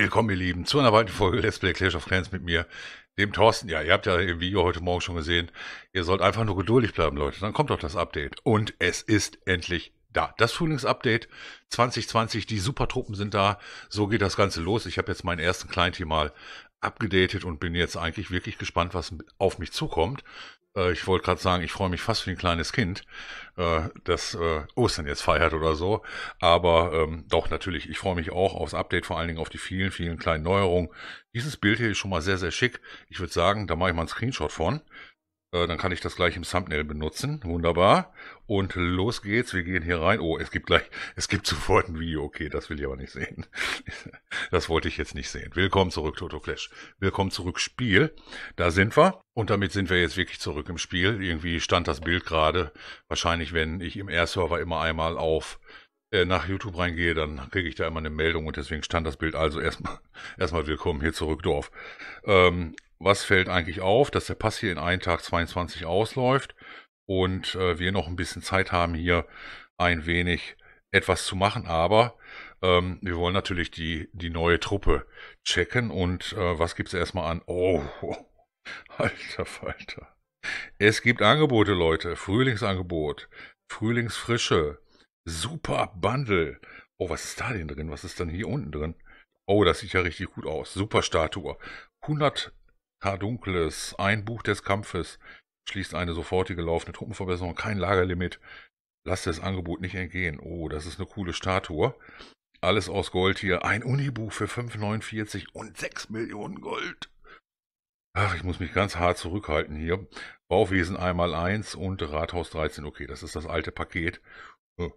Willkommen, ihr Lieben, zu einer weiteren Folge Let's Play Clash of Clans mit mir, dem Thorsten. Ja, ihr habt ja im Video heute Morgen schon gesehen, ihr sollt einfach nur geduldig bleiben, Leute. Dann kommt doch das Update. Und es ist endlich da. Das Frühlingsupdate 2020, die Supertruppen sind da. So geht das Ganze los. Ich habe jetzt meinen ersten Client hier mal abgedatet und bin jetzt eigentlich wirklich gespannt, was auf mich zukommt. Äh, ich wollte gerade sagen, ich freue mich fast wie ein kleines Kind, äh, das äh, Ostern jetzt feiert oder so. Aber ähm, doch, natürlich, ich freue mich auch aufs Update, vor allen Dingen auf die vielen, vielen kleinen Neuerungen. Dieses Bild hier ist schon mal sehr, sehr schick. Ich würde sagen, da mache ich mal einen Screenshot von. Äh, dann kann ich das gleich im Thumbnail benutzen. Wunderbar. Und los geht's. Wir gehen hier rein. Oh, es gibt gleich, es gibt sofort ein Video. Okay, das will ich aber nicht sehen. Das wollte ich jetzt nicht sehen. Willkommen zurück, Toto Flash. Willkommen zurück, Spiel. Da sind wir. Und damit sind wir jetzt wirklich zurück im Spiel. Irgendwie stand das Bild gerade. Wahrscheinlich, wenn ich im Air-Server immer einmal auf äh, nach YouTube reingehe, dann kriege ich da immer eine Meldung und deswegen stand das Bild also erstmal erstmal willkommen hier zurück Dorf. Ähm, was fällt eigentlich auf, dass der Pass hier in einen Tag 22 ausläuft und äh, wir noch ein bisschen Zeit haben, hier ein wenig etwas zu machen. Aber ähm, wir wollen natürlich die, die neue Truppe checken und äh, was gibt es erstmal an? Oh, alter Falter. Es gibt Angebote, Leute. Frühlingsangebot, Frühlingsfrische, Super Bundle. Oh, was ist da denn drin? Was ist denn hier unten drin? Oh, das sieht ja richtig gut aus. Super Statue. 100 Dunkles, ein Buch des Kampfes, schließt eine sofortige laufende Truppenverbesserung, kein Lagerlimit. Lass das Angebot nicht entgehen. Oh, das ist eine coole Statue. Alles aus Gold hier. Ein Unibuch für 5,49 und 6 Millionen Gold. Ach, ich muss mich ganz hart zurückhalten hier. Bauwesen einmal 1 und Rathaus 13. Okay, das ist das alte Paket. Hm.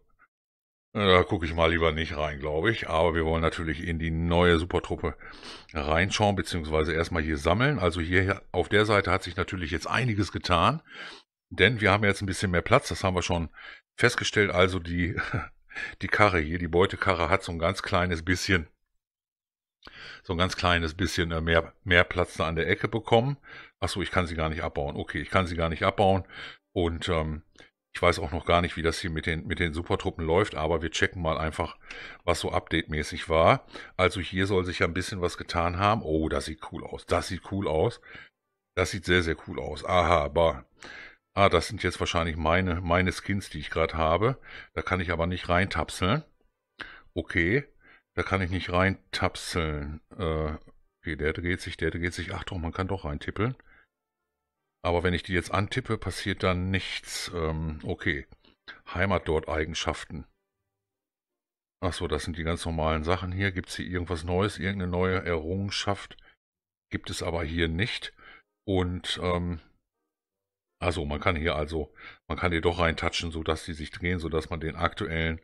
Da gucke ich mal lieber nicht rein, glaube ich. Aber wir wollen natürlich in die neue Supertruppe reinschauen, beziehungsweise erstmal hier sammeln. Also hier auf der Seite hat sich natürlich jetzt einiges getan, denn wir haben jetzt ein bisschen mehr Platz. Das haben wir schon festgestellt. Also die, die Karre hier, die Beutekarre hat so ein ganz kleines bisschen so ein ganz kleines bisschen äh, mehr, mehr Platz da an der Ecke bekommen. Achso, ich kann sie gar nicht abbauen. Okay, ich kann sie gar nicht abbauen. Und ähm, ich weiß auch noch gar nicht, wie das hier mit den, mit den Supertruppen läuft, aber wir checken mal einfach, was so update-mäßig war. Also hier soll sich ja ein bisschen was getan haben. Oh, das sieht cool aus. Das sieht cool aus. Das sieht sehr, sehr cool aus. Aha, bar. Ah, das sind jetzt wahrscheinlich meine, meine Skins, die ich gerade habe. Da kann ich aber nicht reintapseln. Okay, da kann ich nicht reintapseln. Äh, okay, der dreht sich, der dreht sich. Ach doch, man kann doch reintippeln. Aber wenn ich die jetzt antippe, passiert dann nichts. Ähm, okay. Heimatdort-Eigenschaften. Achso, das sind die ganz normalen Sachen hier. Gibt es hier irgendwas Neues, irgendeine neue Errungenschaft? Gibt es aber hier nicht. Und, ähm, also man kann hier also, man kann die doch reintatschen, sodass die sich drehen, sodass man den aktuellen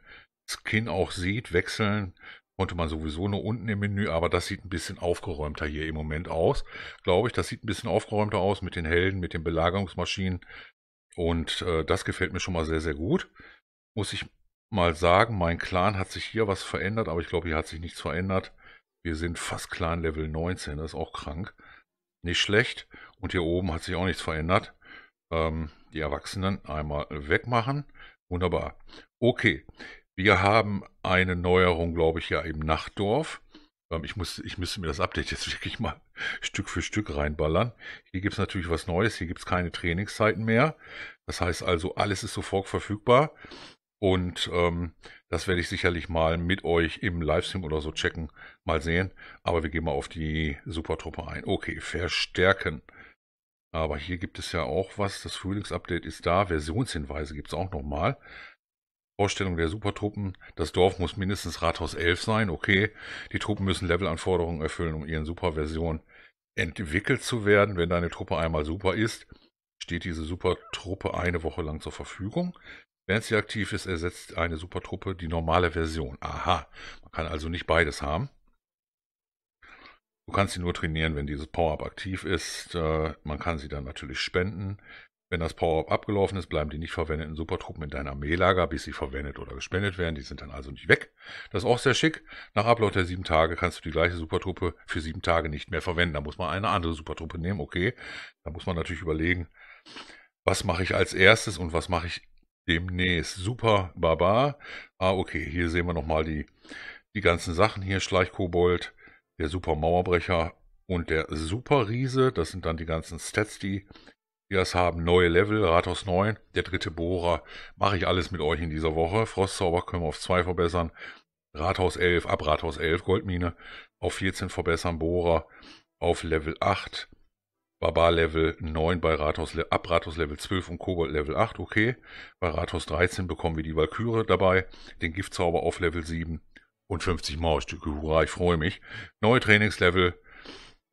Skin auch sieht, wechseln. Konnte man sowieso nur unten im Menü, aber das sieht ein bisschen aufgeräumter hier im Moment aus, glaube ich. Das sieht ein bisschen aufgeräumter aus mit den Helden, mit den Belagerungsmaschinen. Und äh, das gefällt mir schon mal sehr, sehr gut. Muss ich mal sagen, mein Clan hat sich hier was verändert, aber ich glaube, hier hat sich nichts verändert. Wir sind fast Clan Level 19, das ist auch krank. Nicht schlecht. Und hier oben hat sich auch nichts verändert. Ähm, die Erwachsenen einmal wegmachen. Wunderbar. Okay, wir haben eine Neuerung, glaube ich, ja im Nachtdorf. Ähm, ich, muss, ich müsste mir das Update jetzt wirklich mal Stück für Stück reinballern. Hier gibt es natürlich was Neues. Hier gibt es keine Trainingszeiten mehr. Das heißt also, alles ist sofort verfügbar. Und ähm, das werde ich sicherlich mal mit euch im Livestream oder so checken. Mal sehen. Aber wir gehen mal auf die Supertruppe ein. Okay, verstärken. Aber hier gibt es ja auch was. Das Frühlingsupdate ist da. Versionshinweise gibt es auch nochmal. Ausstellung der Supertruppen, das Dorf muss mindestens Rathaus 11 sein, okay. Die Truppen müssen Levelanforderungen erfüllen, um ihren Superversion entwickelt zu werden. Wenn deine Truppe einmal super ist, steht diese Supertruppe eine Woche lang zur Verfügung. Wenn sie aktiv ist, ersetzt eine Supertruppe die normale Version. Aha, man kann also nicht beides haben. Du kannst sie nur trainieren, wenn dieses Power-Up aktiv ist. Äh, man kann sie dann natürlich spenden. Wenn das Power-Up abgelaufen ist, bleiben die nicht verwendeten Supertruppen in deinem Armeelager, bis sie verwendet oder gespendet werden. Die sind dann also nicht weg. Das ist auch sehr schick. Nach Ablauf der sieben Tage kannst du die gleiche Supertruppe für sieben Tage nicht mehr verwenden. Da muss man eine andere Supertruppe nehmen. Okay, da muss man natürlich überlegen, was mache ich als erstes und was mache ich demnächst. Super Baba. Ah, okay, hier sehen wir nochmal die, die ganzen Sachen. Hier Schleichkobold, der Super Mauerbrecher und der Superriese, Das sind dann die ganzen Stats, die wir haben neue Level, Rathaus 9, der dritte Bohrer. Mache ich alles mit euch in dieser Woche. Frostzauber können wir auf 2 verbessern. Rathaus 11, ab Rathaus 11, Goldmine auf 14 verbessern. Bohrer auf Level 8. Barbar Level 9 bei Rathaus, ab Rathaus Level 12 und Kobold Level 8, okay. Bei Rathaus 13 bekommen wir die Valkyrie dabei, den Giftzauber auf Level 7 und 50 Mauerstücke. Hurra, ich freue mich. Neue Trainingslevel,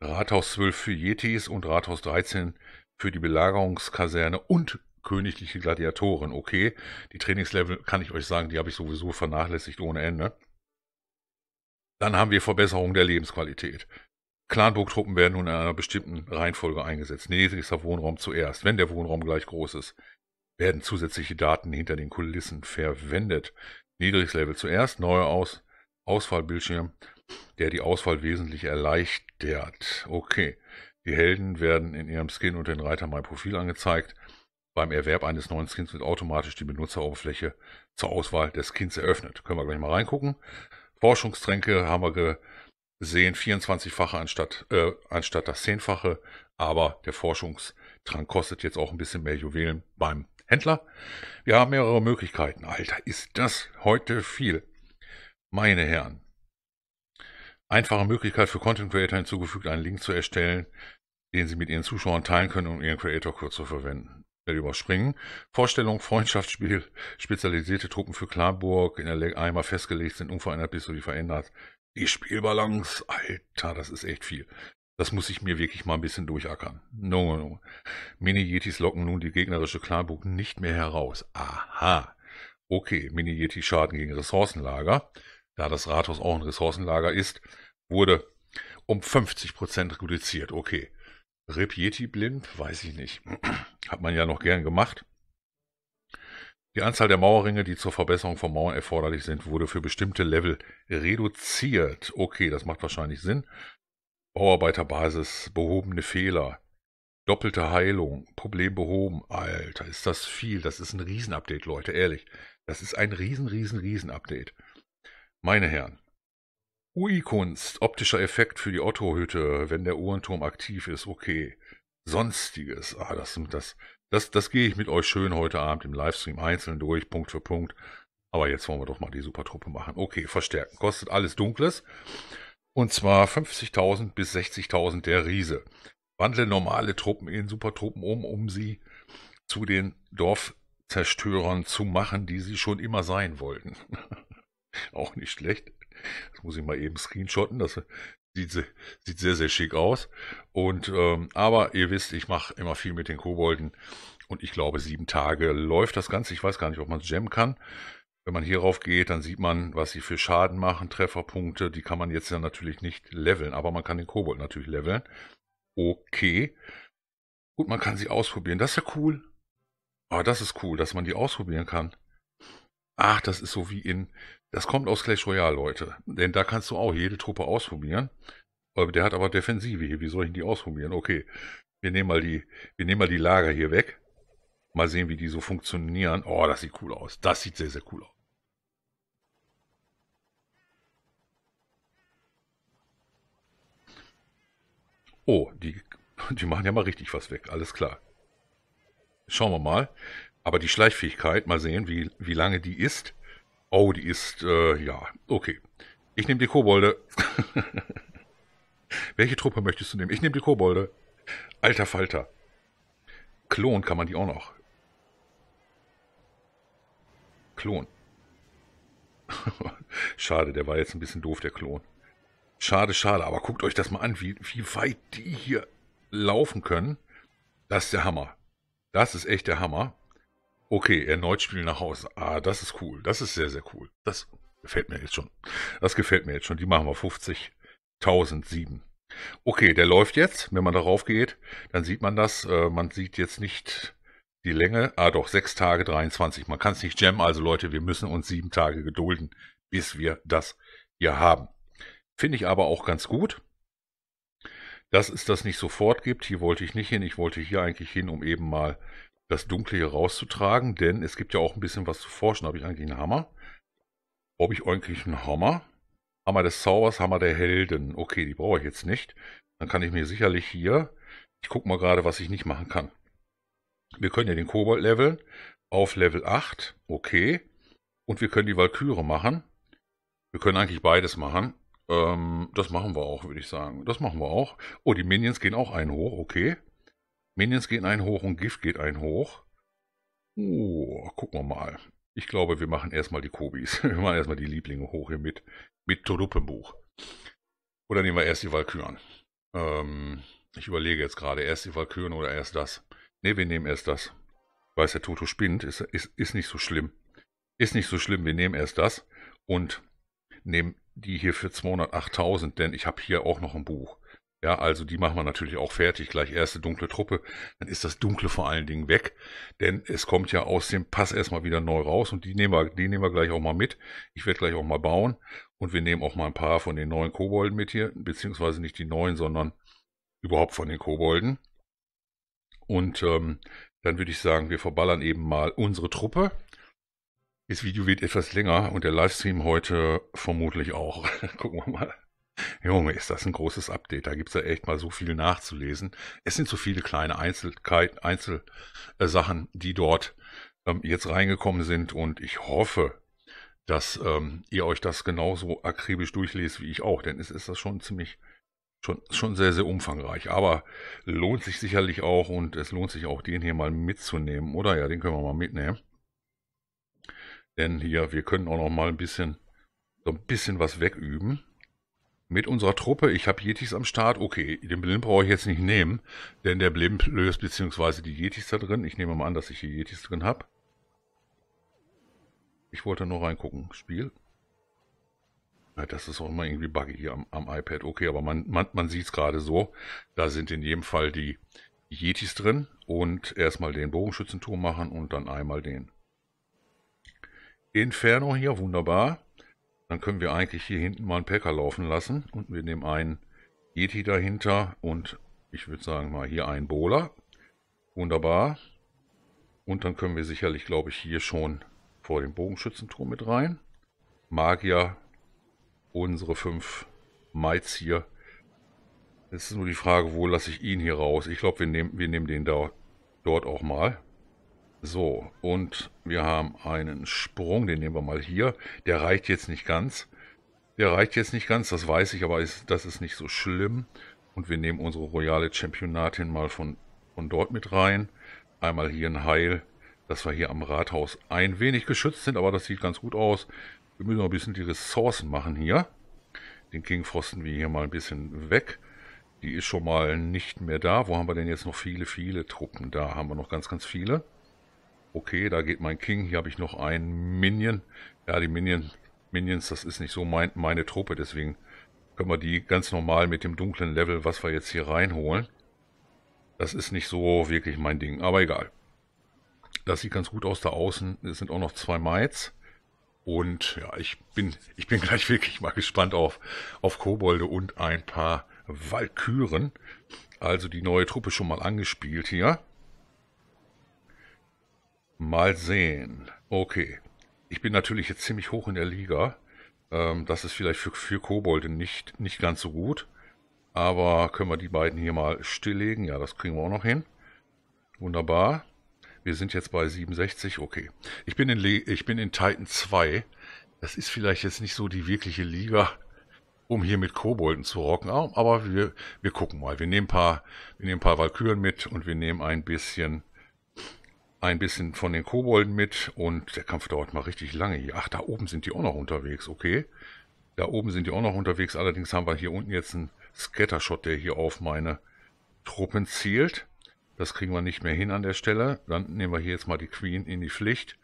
Rathaus 12 für Yetis und Rathaus 13 für die Belagerungskaserne und königliche Gladiatoren. Okay, die Trainingslevel kann ich euch sagen, die habe ich sowieso vernachlässigt ohne Ende. Dann haben wir Verbesserung der Lebensqualität. Clanburg-Truppen werden nun in einer bestimmten Reihenfolge eingesetzt. Niedrigster Wohnraum zuerst. Wenn der Wohnraum gleich groß ist, werden zusätzliche Daten hinter den Kulissen verwendet. Niedrigstlevel zuerst, neuer Aus Auswahlbildschirm, der die Auswahl wesentlich erleichtert. Okay. Die Helden werden in ihrem Skin und den Reiter My Profil angezeigt. Beim Erwerb eines neuen Skins wird automatisch die Benutzeroberfläche zur Auswahl des Skins eröffnet. Können wir gleich mal reingucken. Forschungstränke haben wir gesehen, 24-fache anstatt, äh, anstatt das 10-fache, aber der Forschungstrank kostet jetzt auch ein bisschen mehr Juwelen beim Händler. Wir haben mehrere Möglichkeiten. Alter, ist das heute viel. Meine Herren. Einfache Möglichkeit für Content Creator hinzugefügt, einen Link zu erstellen, den sie mit ihren Zuschauern teilen können, um ihren Creator-Code zu verwenden. Überspringen. Vorstellung, Freundschaftsspiel, spezialisierte Truppen für Klarburg, in der Leg einmal festgelegt sind, unverändert bis du die verändert. Die Spielbalance, Alter, das ist echt viel. Das muss ich mir wirklich mal ein bisschen durchackern. No, no. Mini-Yetis locken nun die gegnerische Klarburg nicht mehr heraus. Aha. Okay, Mini-Yeti-Schaden gegen Ressourcenlager. Da das Rathaus auch ein Ressourcenlager ist, wurde um 50% reduziert. Okay. Repieti blind? Weiß ich nicht. Hat man ja noch gern gemacht. Die Anzahl der Mauerringe, die zur Verbesserung von Mauern erforderlich sind, wurde für bestimmte Level reduziert. Okay, das macht wahrscheinlich Sinn. Bauarbeiterbasis, behobene Fehler, doppelte Heilung, Problem behoben. Alter, ist das viel. Das ist ein Riesenupdate, Leute, ehrlich. Das ist ein riesen, riesen, Riesenupdate. Meine Herren, UI-Kunst, optischer Effekt für die Otto-Hütte, wenn der Uhrenturm aktiv ist, okay. Sonstiges, ah, das, das, das, das gehe ich mit euch schön heute Abend im Livestream einzeln durch, Punkt für Punkt. Aber jetzt wollen wir doch mal die Supertruppe machen. Okay, verstärken. Kostet alles Dunkles. Und zwar 50.000 bis 60.000 der Riese. Wandle normale Truppen in Supertruppen um, um sie zu den Dorfzerstörern zu machen, die sie schon immer sein wollten. Auch nicht schlecht. Das muss ich mal eben screenshotten. Das sieht, sieht sehr, sehr schick aus. Und ähm, aber ihr wisst, ich mache immer viel mit den Kobolden. Und ich glaube, sieben Tage läuft das Ganze. Ich weiß gar nicht, ob man es jammen kann. Wenn man hierauf geht, dann sieht man, was sie für Schaden machen, Trefferpunkte. Die kann man jetzt ja natürlich nicht leveln, aber man kann den Kobold natürlich leveln. Okay. Gut, man kann sie ausprobieren. Das ist ja cool. Aber ah, das ist cool, dass man die ausprobieren kann. Ach, das ist so wie in das kommt aus Clash Royale, Leute. Denn da kannst du auch jede Truppe ausprobieren. Der hat aber Defensive hier. Wie soll ich denn die ausprobieren? Okay, wir nehmen mal die, wir nehmen mal die Lager hier weg. Mal sehen, wie die so funktionieren. Oh, das sieht cool aus. Das sieht sehr, sehr cool aus. Oh, die, die machen ja mal richtig was weg. Alles klar. Schauen wir mal. Aber die Schleichfähigkeit, mal sehen, wie, wie lange die ist. Oh, die ist, äh, ja, okay. Ich nehme die Kobolde. Welche Truppe möchtest du nehmen? Ich nehme die Kobolde. Alter Falter. Klon kann man die auch noch. Klon. schade, der war jetzt ein bisschen doof, der Klon. Schade, schade, aber guckt euch das mal an, wie, wie weit die hier laufen können. Das ist der Hammer. Das ist echt der Hammer. Okay, erneut spielen nach Hause. Ah, das ist cool. Das ist sehr, sehr cool. Das gefällt mir jetzt schon. Das gefällt mir jetzt schon. Die machen wir 50.007. Okay, der läuft jetzt. Wenn man darauf geht, dann sieht man das. Äh, man sieht jetzt nicht die Länge. Ah, doch, 6 Tage 23. Man kann es nicht jammen. Also Leute, wir müssen uns 7 Tage gedulden, bis wir das hier haben. Finde ich aber auch ganz gut dass es das nicht sofort gibt. Hier wollte ich nicht hin, ich wollte hier eigentlich hin, um eben mal das Dunkle hier rauszutragen, denn es gibt ja auch ein bisschen was zu forschen. Habe ich eigentlich einen Hammer? Habe ich eigentlich einen Hammer? Hammer des Zaubers, Hammer der Helden. Okay, die brauche ich jetzt nicht. Dann kann ich mir sicherlich hier, ich gucke mal gerade, was ich nicht machen kann. Wir können ja den Kobold leveln auf Level 8. Okay. Und wir können die Valkyrie machen. Wir können eigentlich beides machen. Ähm, das machen wir auch, würde ich sagen. Das machen wir auch. Oh, die Minions gehen auch einen hoch. Okay. Minions gehen einen hoch und Gift geht einen hoch. Oh, gucken wir mal. Ich glaube, wir machen erstmal die Kobis. Wir machen erstmal die Lieblinge hoch hier mit, mit Tuluppenbuch. Oder nehmen wir erst die Valkyren. Ähm, ich überlege jetzt gerade, erst die Valkyren oder erst das. Ne, wir nehmen erst das. weiß, der Toto spinnt, ist, ist, ist nicht so schlimm. Ist nicht so schlimm, wir nehmen erst das und nehmen die hier für 208.000, denn ich habe hier auch noch ein Buch. Ja, also die machen wir natürlich auch fertig, gleich erste dunkle Truppe. Dann ist das Dunkle vor allen Dingen weg, denn es kommt ja aus dem Pass erstmal wieder neu raus und die nehmen wir, die nehmen wir gleich auch mal mit. Ich werde gleich auch mal bauen und wir nehmen auch mal ein paar von den neuen Kobolden mit hier, beziehungsweise nicht die neuen, sondern überhaupt von den Kobolden. Und ähm, dann würde ich sagen, wir verballern eben mal unsere Truppe. Das Video wird etwas länger und der Livestream heute vermutlich auch. Gucken wir mal. Junge, ist das ein großes Update. Da gibt es ja echt mal so viel nachzulesen. Es sind so viele kleine Einzelsachen, äh, die dort ähm, jetzt reingekommen sind. Und ich hoffe, dass ähm, ihr euch das genauso akribisch durchlest wie ich auch. Denn es ist das schon ziemlich, schon, schon sehr, sehr umfangreich. Aber lohnt sich sicherlich auch. Und es lohnt sich auch, den hier mal mitzunehmen. Oder ja, den können wir mal mitnehmen. Denn hier, wir können auch noch mal ein bisschen, so ein bisschen was wegüben mit unserer Truppe, ich habe Yetis am Start, okay, den Blimp brauche ich jetzt nicht nehmen, denn der Blimp löst beziehungsweise die Yetis da drin. Ich nehme mal an, dass ich hier Yetis drin habe. Ich wollte nur reingucken. Spiel. Ja, das ist auch immer irgendwie buggy hier am, am iPad. Okay, aber man, man, man sieht es gerade so. Da sind in jedem Fall die Yetis drin und erstmal den Bogenschützenturm machen und dann einmal den Inferno hier, wunderbar. Dann können wir eigentlich hier hinten mal einen Packer laufen lassen. Und wir nehmen einen Yeti dahinter und ich würde sagen mal hier einen Bowler. Wunderbar. Und dann können wir sicherlich, glaube ich, hier schon vor dem Bogenschützenturm mit rein. Magier, unsere fünf Mites hier. Jetzt ist nur die Frage, wo lasse ich ihn hier raus? Ich glaube, wir nehmen, wir nehmen den da dort auch mal. So, und wir haben einen Sprung, den nehmen wir mal hier. Der reicht jetzt nicht ganz. Der reicht jetzt nicht ganz, das weiß ich, aber ist, das ist nicht so schlimm. Und wir nehmen unsere royale Championatin mal von, von dort mit rein. Einmal hier ein Heil, dass wir hier am Rathaus ein wenig geschützt sind, aber das sieht ganz gut aus. Wir müssen noch ein bisschen die Ressourcen machen hier. Den King frosten wir hier mal ein bisschen weg. Die ist schon mal nicht mehr da. Wo haben wir denn jetzt noch viele, viele Truppen? Da haben wir noch ganz, ganz viele okay, da geht mein King, hier habe ich noch einen Minion. Ja, die Minion, Minions, das ist nicht so mein, meine Truppe, deswegen können wir die ganz normal mit dem dunklen Level, was wir jetzt hier reinholen. Das ist nicht so wirklich mein Ding, aber egal. Das sieht ganz gut aus da außen. Es sind auch noch zwei Mites. Und ja, ich bin, ich bin gleich wirklich mal gespannt auf, auf Kobolde und ein paar Walküren. Also die neue Truppe schon mal angespielt hier. Mal sehen. Okay. Ich bin natürlich jetzt ziemlich hoch in der Liga. Ähm, das ist vielleicht für, für Kobolde nicht, nicht ganz so gut. Aber können wir die beiden hier mal stilllegen? Ja, das kriegen wir auch noch hin. Wunderbar. Wir sind jetzt bei 67. Okay. Ich bin in, Le ich bin in Titan 2. Das ist vielleicht jetzt nicht so die wirkliche Liga, um hier mit Kobolden zu rocken. Aber wir, wir gucken mal. Wir nehmen ein paar, wir nehmen ein paar Valkyren mit und wir nehmen ein bisschen ein bisschen von den Kobolden mit und der Kampf dauert mal richtig lange hier. Ach, da oben sind die auch noch unterwegs, okay. Da oben sind die auch noch unterwegs, allerdings haben wir hier unten jetzt einen Scattershot, der hier auf meine Truppen zielt. Das kriegen wir nicht mehr hin an der Stelle. Dann nehmen wir hier jetzt mal die Queen in die Pflicht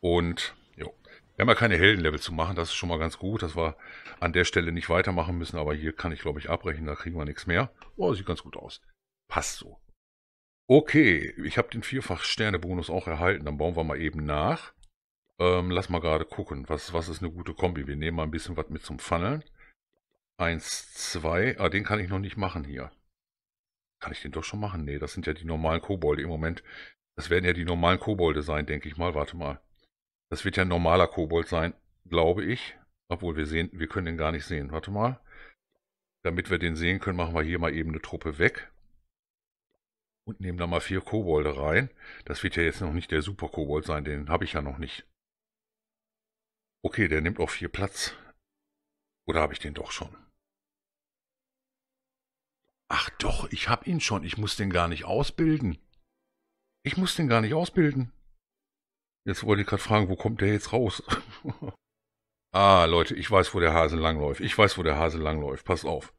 und jo. Wir haben ja keine Heldenlevel zu machen, das ist schon mal ganz gut, dass wir an der Stelle nicht weitermachen müssen, aber hier kann ich glaube ich abbrechen, da kriegen wir nichts mehr. Oh, sieht ganz gut aus. Passt so. Okay, ich habe den Vierfach-Sterne-Bonus auch erhalten. Dann bauen wir mal eben nach. Ähm, lass mal gerade gucken, was, was ist eine gute Kombi. Wir nehmen mal ein bisschen was mit zum Funneln. Eins, zwei. Ah, den kann ich noch nicht machen hier. Kann ich den doch schon machen? Nee, das sind ja die normalen Kobolde im Moment. Das werden ja die normalen Kobolde sein, denke ich mal. Warte mal. Das wird ja ein normaler Kobold sein, glaube ich. Obwohl wir sehen, wir können den gar nicht sehen. Warte mal. Damit wir den sehen können, machen wir hier mal eben eine Truppe weg und nehme da mal vier Kobolde rein. Das wird ja jetzt noch nicht der Super-Kobold sein, den habe ich ja noch nicht. Okay, der nimmt auch vier Platz. Oder habe ich den doch schon? Ach doch, ich habe ihn schon. Ich muss den gar nicht ausbilden. Ich muss den gar nicht ausbilden. Jetzt wollte ich gerade fragen, wo kommt der jetzt raus? ah, Leute, ich weiß, wo der Hase langläuft. Ich weiß, wo der Hase langläuft. Passt auf.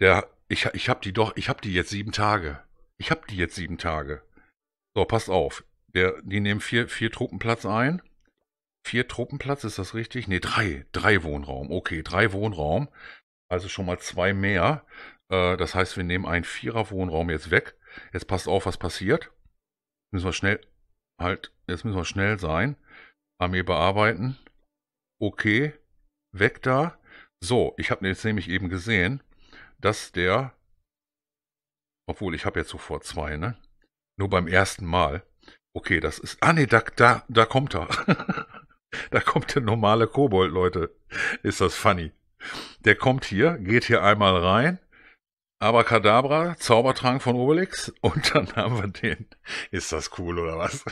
Der, ich, ich habe die doch, ich habe die jetzt sieben Tage. Ich habe die jetzt sieben Tage. So, passt auf. Der, die nehmen vier, vier Truppenplatz ein. Vier Truppenplatz, ist das richtig? Ne, drei. Drei Wohnraum. Okay, drei Wohnraum. Also schon mal zwei mehr. Äh, das heißt, wir nehmen einen Vierer-Wohnraum jetzt weg. Jetzt passt auf, was passiert. Müssen wir schnell, halt, jetzt müssen wir schnell sein. Armee bearbeiten. Okay, weg da. So, ich habe jetzt nämlich eben gesehen, dass der obwohl, ich habe jetzt sofort zwei, ne? Nur beim ersten Mal. Okay, das ist. Ah, ne, da, da, da kommt er. da kommt der normale Kobold, Leute. Ist das funny. Der kommt hier, geht hier einmal rein. Aber Kadabra, Zaubertrank von Obelix. Und dann haben wir den. Ist das cool oder was?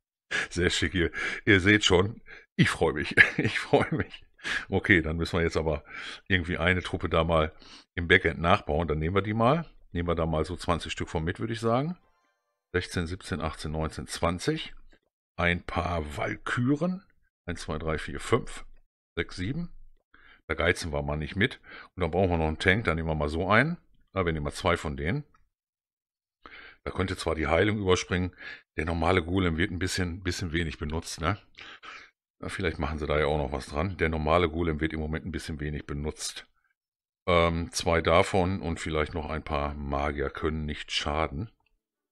Sehr schick hier. Ihr seht schon, ich freue mich. Ich freue mich. Okay, dann müssen wir jetzt aber irgendwie eine Truppe da mal im Backend nachbauen. Dann nehmen wir die mal. Nehmen wir da mal so 20 Stück von mit, würde ich sagen. 16, 17, 18, 19, 20. Ein paar Walküren. 1, 2, 3, 4, 5, 6, 7. Da geizen wir mal nicht mit. Und dann brauchen wir noch einen Tank, dann nehmen wir mal so einen. Aber ah, wir nehmen mal zwei von denen. Da könnte zwar die Heilung überspringen. Der normale Golem wird ein bisschen, bisschen wenig benutzt. Ne? Ja, vielleicht machen sie da ja auch noch was dran. Der normale Golem wird im Moment ein bisschen wenig benutzt. Ähm, zwei davon und vielleicht noch ein paar Magier können nicht schaden.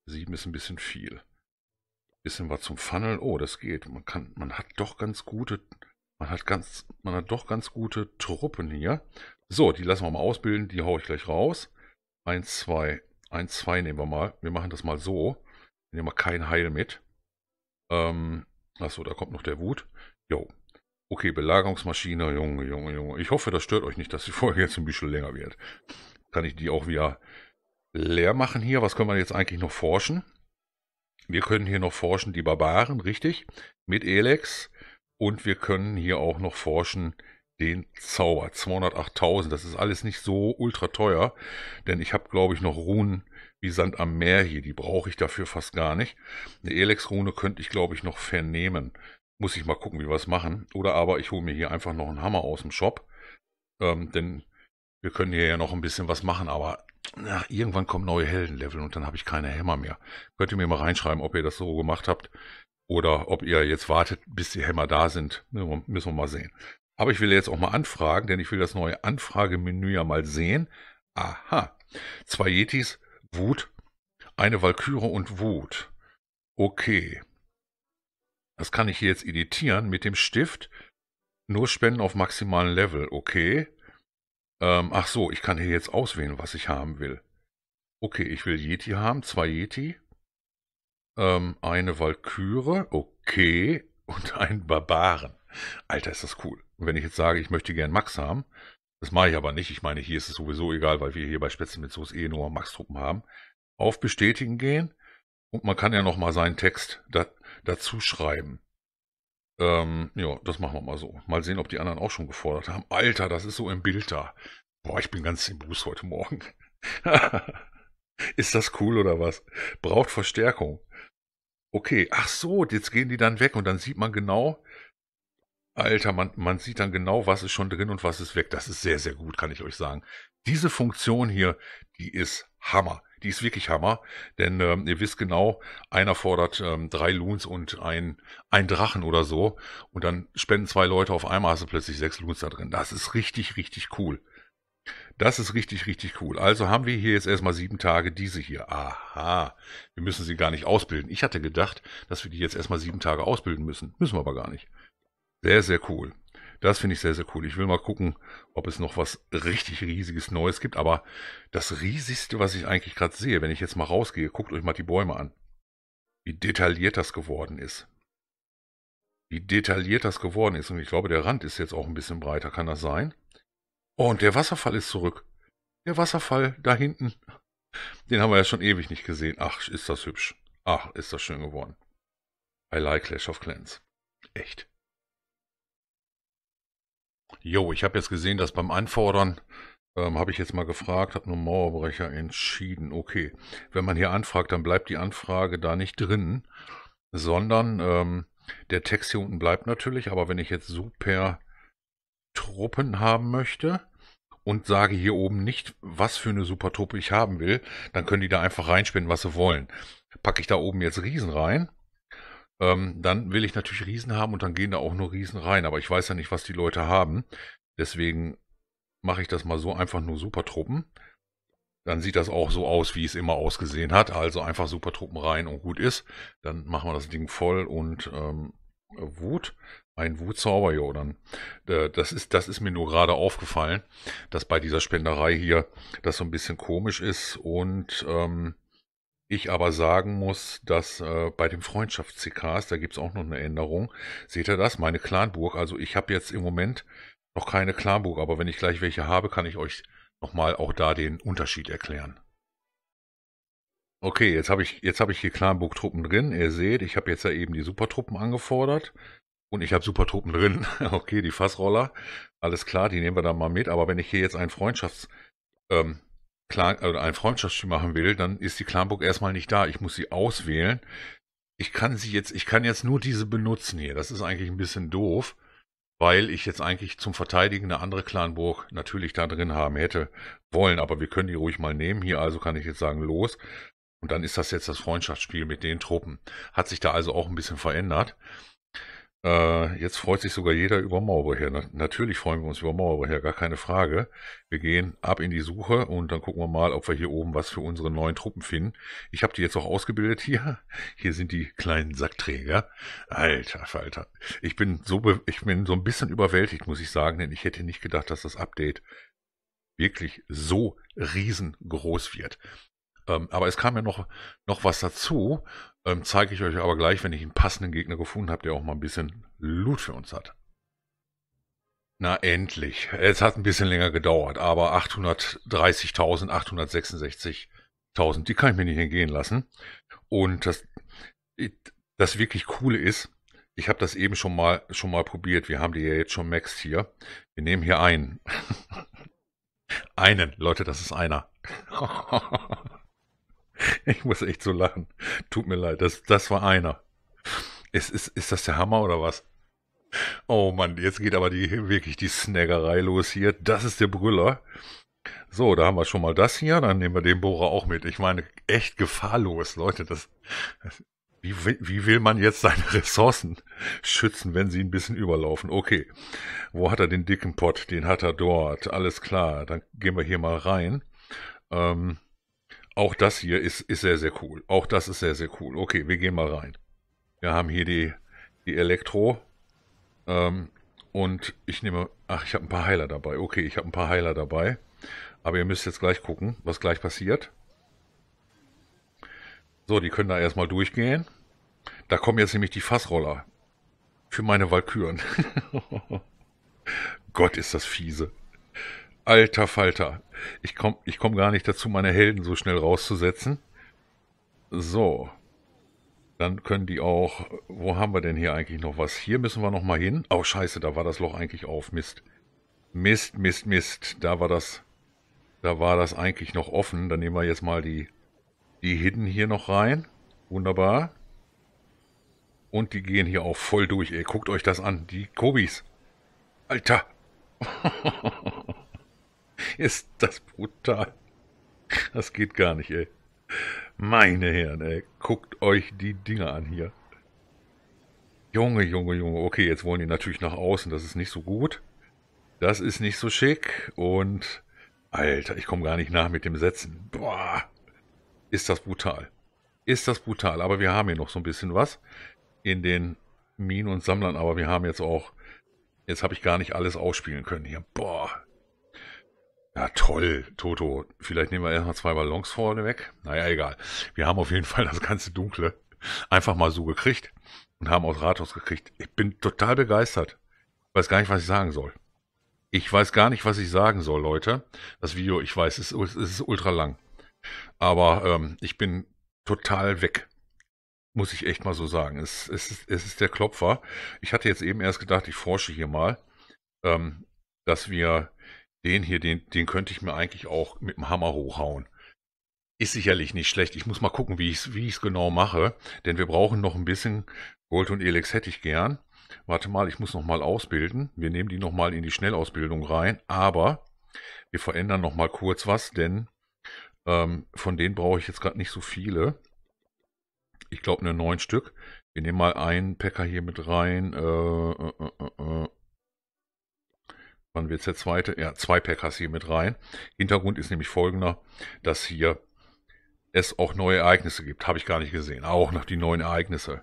Sieben ist ein bisschen viel. Bisschen was zum Funnel. Oh, das geht. Man kann, man hat doch ganz gute, man hat ganz, man hat doch ganz gute Truppen hier. So, die lassen wir mal ausbilden. Die haue ich gleich raus. Eins, zwei, eins, zwei nehmen wir mal. Wir machen das mal so. nehmen wir kein Heil mit. Ähm, achso, da kommt noch der Wut. Jo, Okay, Belagerungsmaschine, Junge, Junge, Junge. Ich hoffe, das stört euch nicht, dass die Folge jetzt ein bisschen länger wird. Kann ich die auch wieder leer machen hier? Was können wir jetzt eigentlich noch forschen? Wir können hier noch forschen, die Barbaren, richtig, mit Elex. Und wir können hier auch noch forschen, den Zauber. 208.000, das ist alles nicht so ultra teuer, denn ich habe, glaube ich, noch Runen wie Sand am Meer hier. Die brauche ich dafür fast gar nicht. Eine Elex-Rune könnte ich, glaube ich, noch vernehmen. Muss ich mal gucken, wie wir es machen. Oder aber ich hole mir hier einfach noch einen Hammer aus dem Shop. Ähm, denn wir können hier ja noch ein bisschen was machen, aber na, irgendwann kommen neue Heldenlevel und dann habe ich keine Hämmer mehr. Könnt ihr mir mal reinschreiben, ob ihr das so gemacht habt oder ob ihr jetzt wartet, bis die Hämmer da sind. Müssen wir mal sehen. Aber ich will jetzt auch mal anfragen, denn ich will das neue Anfragemenü ja mal sehen. Aha. Zwei Yetis, Wut, eine Valkyrie und Wut. Okay. Das kann ich hier jetzt editieren mit dem Stift. Nur Spenden auf maximalen Level. Okay. Ähm, ach so, ich kann hier jetzt auswählen, was ich haben will. Okay, ich will Yeti haben, zwei Yeti. Ähm, eine Valkyre. Okay. Und einen Barbaren. Alter, ist das cool. Und wenn ich jetzt sage, ich möchte gern Max haben, das mache ich aber nicht. Ich meine, hier ist es sowieso egal, weil wir hier bei Spätzle mit Soße eh nur Max-Truppen haben. Auf Bestätigen gehen. Und man kann ja nochmal seinen Text, das dazuschreiben. Ähm, ja, das machen wir mal so. Mal sehen, ob die anderen auch schon gefordert haben. Alter, das ist so im Bild da. Boah, ich bin ganz im Buß heute Morgen. ist das cool oder was? Braucht Verstärkung. Okay, ach so, jetzt gehen die dann weg und dann sieht man genau, Alter, man, man sieht dann genau, was ist schon drin und was ist weg. Das ist sehr, sehr gut, kann ich euch sagen. Diese Funktion hier, die ist Hammer. Die ist wirklich Hammer, denn ähm, ihr wisst genau, einer fordert ähm, drei Loons und ein, ein Drachen oder so und dann spenden zwei Leute auf einmal, hast du plötzlich sechs Loons da drin. Das ist richtig, richtig cool. Das ist richtig, richtig cool. Also haben wir hier jetzt erstmal sieben Tage diese hier. Aha, wir müssen sie gar nicht ausbilden. Ich hatte gedacht, dass wir die jetzt erstmal sieben Tage ausbilden müssen. Müssen wir aber gar nicht. Sehr, sehr cool. Das finde ich sehr, sehr cool. Ich will mal gucken, ob es noch was richtig riesiges Neues gibt. Aber das riesigste, was ich eigentlich gerade sehe, wenn ich jetzt mal rausgehe, guckt euch mal die Bäume an. Wie detailliert das geworden ist. Wie detailliert das geworden ist. Und ich glaube, der Rand ist jetzt auch ein bisschen breiter. Kann das sein? Oh, und der Wasserfall ist zurück. Der Wasserfall da hinten. Den haben wir ja schon ewig nicht gesehen. Ach, ist das hübsch. Ach, ist das schön geworden. I like Clash of Clans. Echt. Jo, ich habe jetzt gesehen, dass beim Anfordern ähm, habe ich jetzt mal gefragt, habe nur Mauerbrecher entschieden. Okay, wenn man hier anfragt, dann bleibt die Anfrage da nicht drin, sondern ähm, der Text hier unten bleibt natürlich, aber wenn ich jetzt super Truppen haben möchte und sage hier oben nicht, was für eine super Truppe ich haben will, dann können die da einfach reinspinnen, was sie wollen. Packe ich da oben jetzt Riesen rein, ähm, dann will ich natürlich Riesen haben und dann gehen da auch nur Riesen rein. Aber ich weiß ja nicht, was die Leute haben. Deswegen mache ich das mal so einfach nur Supertruppen. Dann sieht das auch so aus, wie es immer ausgesehen hat. Also einfach Supertruppen rein und gut ist. Dann machen wir das Ding voll und ähm, Wut. Ein Wutzauber, ja, dann. Äh, Das ist, das ist mir nur gerade aufgefallen, dass bei dieser Spenderei hier das so ein bisschen komisch ist und ähm, ich aber sagen muss, dass äh, bei dem Freundschafts-CKs, da gibt es auch noch eine Änderung. Seht ihr das? Meine Clanburg. Also ich habe jetzt im Moment noch keine Clanburg, aber wenn ich gleich welche habe, kann ich euch nochmal auch da den Unterschied erklären. Okay, jetzt habe ich, jetzt hab ich hier Clanburg-Truppen drin. Ihr seht, ich habe jetzt ja eben die Supertruppen angefordert. Und ich habe Supertruppen drin. okay, die Fassroller. Alles klar, die nehmen wir dann mal mit. Aber wenn ich hier jetzt einen Freundschafts... Ähm, Klar, oder also ein Freundschaftsspiel machen will, dann ist die Klarburg erstmal nicht da. Ich muss sie auswählen. Ich kann sie jetzt, ich kann jetzt nur diese benutzen hier. Das ist eigentlich ein bisschen doof, weil ich jetzt eigentlich zum Verteidigen eine andere Clanburg natürlich da drin haben hätte wollen. Aber wir können die ruhig mal nehmen hier. Also kann ich jetzt sagen, los. Und dann ist das jetzt das Freundschaftsspiel mit den Truppen. Hat sich da also auch ein bisschen verändert. Äh, jetzt freut sich sogar jeder über Mauerwehr. Na, natürlich freuen wir uns über Mauerwehr, gar keine Frage. Wir gehen ab in die Suche und dann gucken wir mal, ob wir hier oben was für unsere neuen Truppen finden. Ich habe die jetzt auch ausgebildet hier. Hier sind die kleinen Sackträger. Alter Falter. Ich bin so, ich bin so ein bisschen überwältigt, muss ich sagen, denn ich hätte nicht gedacht, dass das Update wirklich so riesengroß wird. Ähm, aber es kam ja noch, noch was dazu. Ähm, zeige ich euch aber gleich, wenn ich einen passenden Gegner gefunden habe, der auch mal ein bisschen Loot für uns hat. Na endlich. Es hat ein bisschen länger gedauert, aber 830.000, 866.000, die kann ich mir nicht entgehen lassen. Und das, das wirklich Coole ist, ich habe das eben schon mal, schon mal probiert. Wir haben die ja jetzt schon maxed hier. Wir nehmen hier einen. einen, Leute, das ist einer. Ich muss echt so lachen. Tut mir leid, das, das war einer. Ist, ist, ist das der Hammer oder was? Oh Mann, jetzt geht aber die, wirklich die Snaggerei los hier. Das ist der Brüller. So, da haben wir schon mal das hier. Dann nehmen wir den Bohrer auch mit. Ich meine, echt gefahrlos, Leute. Das, das wie, wie will man jetzt seine Ressourcen schützen, wenn sie ein bisschen überlaufen? Okay, wo hat er den dicken Pott? Den hat er dort. Alles klar, dann gehen wir hier mal rein. Ähm, auch das hier ist, ist sehr, sehr cool. Auch das ist sehr, sehr cool. Okay, wir gehen mal rein. Wir haben hier die, die Elektro. Ähm, und ich nehme. Ach, ich habe ein paar Heiler dabei. Okay, ich habe ein paar Heiler dabei. Aber ihr müsst jetzt gleich gucken, was gleich passiert. So, die können da erstmal durchgehen. Da kommen jetzt nämlich die Fassroller. Für meine Walküren. Gott, ist das fiese. Alter Falter. Ich komme ich komm gar nicht dazu, meine Helden so schnell rauszusetzen. So. Dann können die auch... Wo haben wir denn hier eigentlich noch was? Hier müssen wir nochmal hin. Oh, scheiße, da war das Loch eigentlich auf. Mist. Mist, Mist, Mist. Da war das... Da war das eigentlich noch offen. Dann nehmen wir jetzt mal die, die Hidden hier noch rein. Wunderbar. Und die gehen hier auch voll durch. Ey, guckt euch das an. Die Kobis. Alter. Ist das brutal. Das geht gar nicht, ey. Meine Herren, ey. Guckt euch die Dinger an hier. Junge, Junge, Junge. Okay, jetzt wollen die natürlich nach außen. Das ist nicht so gut. Das ist nicht so schick. Und, Alter, ich komme gar nicht nach mit dem Setzen. Boah. Ist das brutal. Ist das brutal. Aber wir haben hier noch so ein bisschen was in den Minen und Sammlern. Aber wir haben jetzt auch... Jetzt habe ich gar nicht alles ausspielen können hier. Boah. Ja, toll, Toto. Vielleicht nehmen wir erstmal zwei Ballons vorne weg. Naja, egal. Wir haben auf jeden Fall das ganze Dunkle einfach mal so gekriegt und haben aus Rathaus gekriegt. Ich bin total begeistert. Ich weiß gar nicht, was ich sagen soll. Ich weiß gar nicht, was ich sagen soll, Leute. Das Video, ich weiß, es ist, es ist ultra lang. Aber ähm, ich bin total weg. Muss ich echt mal so sagen. Es, es, ist, es ist der Klopfer. Ich hatte jetzt eben erst gedacht, ich forsche hier mal, ähm, dass wir den hier, den, den könnte ich mir eigentlich auch mit dem Hammer hochhauen. Ist sicherlich nicht schlecht. Ich muss mal gucken, wie ich es wie ich's genau mache. Denn wir brauchen noch ein bisschen Gold und Elex hätte ich gern. Warte mal, ich muss nochmal ausbilden. Wir nehmen die nochmal in die Schnellausbildung rein. Aber wir verändern nochmal kurz was, denn ähm, von denen brauche ich jetzt gerade nicht so viele. Ich glaube, nur neun Stück. Wir nehmen mal einen Packer hier mit rein. Äh, Äh, äh, äh, äh. Dann wird es der zweite, ja, zwei Packers hier mit rein. Hintergrund ist nämlich folgender, dass hier es auch neue Ereignisse gibt. Habe ich gar nicht gesehen. Auch noch die neuen Ereignisse.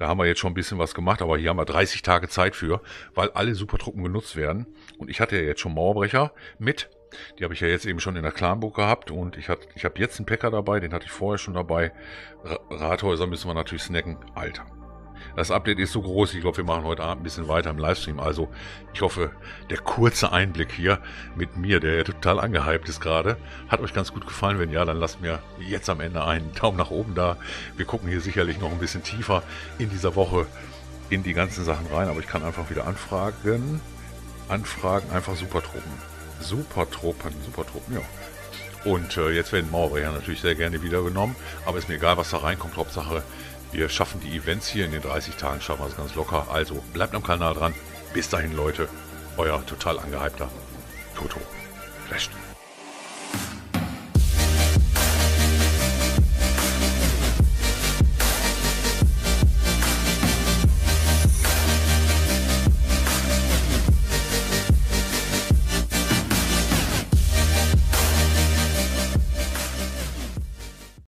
Da haben wir jetzt schon ein bisschen was gemacht, aber hier haben wir 30 Tage Zeit für, weil alle Supertruppen genutzt werden. Und ich hatte ja jetzt schon Mauerbrecher mit. Die habe ich ja jetzt eben schon in der Clanburg gehabt. Und ich, ich habe jetzt einen Packer dabei, den hatte ich vorher schon dabei. R Rathäuser müssen wir natürlich snacken. Alter. Das Update ist so groß, ich glaube, wir machen heute Abend ein bisschen weiter im Livestream. Also ich hoffe, der kurze Einblick hier mit mir, der ja total angehypt ist gerade, hat euch ganz gut gefallen. Wenn ja, dann lasst mir jetzt am Ende einen Daumen nach oben da. Wir gucken hier sicherlich noch ein bisschen tiefer in dieser Woche in die ganzen Sachen rein. Aber ich kann einfach wieder anfragen. Anfragen, einfach Supertruppen. Supertruppen, Supertruppen, ja. Und äh, jetzt werden Mauerbrecher natürlich sehr gerne wiedergenommen. Aber ist mir egal, was da reinkommt. Hauptsache, wir schaffen die Events hier in den 30 Tagen, schaffen wir es ganz locker. Also bleibt am Kanal dran. Bis dahin, Leute. Euer total angehypter Toto. Recht.